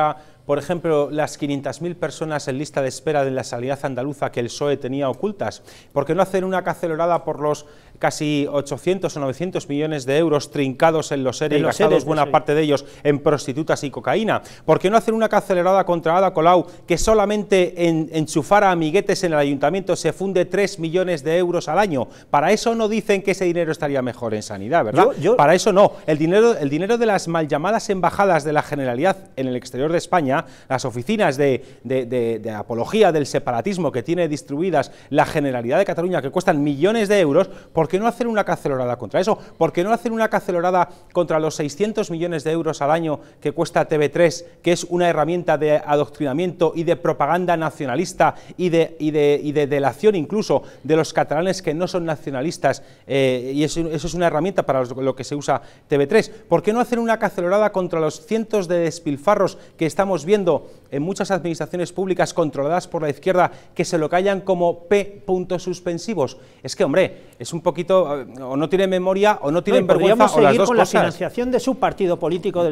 Yeah. Uh, por ejemplo, las 500.000 personas en lista de espera de la sanidad andaluza que el PSOE tenía ocultas? ¿Por qué no hacer una cacelerada por los casi 800 o 900 millones de euros trincados en los seres y gastados buena parte de ellos en prostitutas y cocaína? ¿Por qué no hacer una cacelerada contra Ada Colau que solamente en enchufar amiguetes en el ayuntamiento se funde 3 millones de euros al año? Para eso no dicen que ese dinero estaría mejor en sanidad, ¿verdad? Para eso no. El dinero, el dinero de las mal llamadas embajadas de la Generalidad en el exterior de España las oficinas de, apología del separatismo que tiene distribuidas la Generalidad de Cataluña, que cuestan millones de euros, ¿por qué no hacer una cacelorada contra eso? ¿Por qué no hacer una cacelorada contra los 600 millones de euros al año que cuesta TV3, que es una herramienta de adoctrinamiento y de propaganda nacionalista y de, de, delación incluso de los catalanes que no son nacionalistas? Eh, y eso, es una herramienta para lo que se usa TV3. ¿Por qué no hacer una cacelorada contra los cientos de despilfarros que estamos viendo en muchas administraciones públicas controladas por la izquierda que se lo callan como P puntos suspensivos. Es que, hombre, es un poquito, eh, o no tiene memoria, o no tiene vergüenza, o las dos con la financiación de su partido político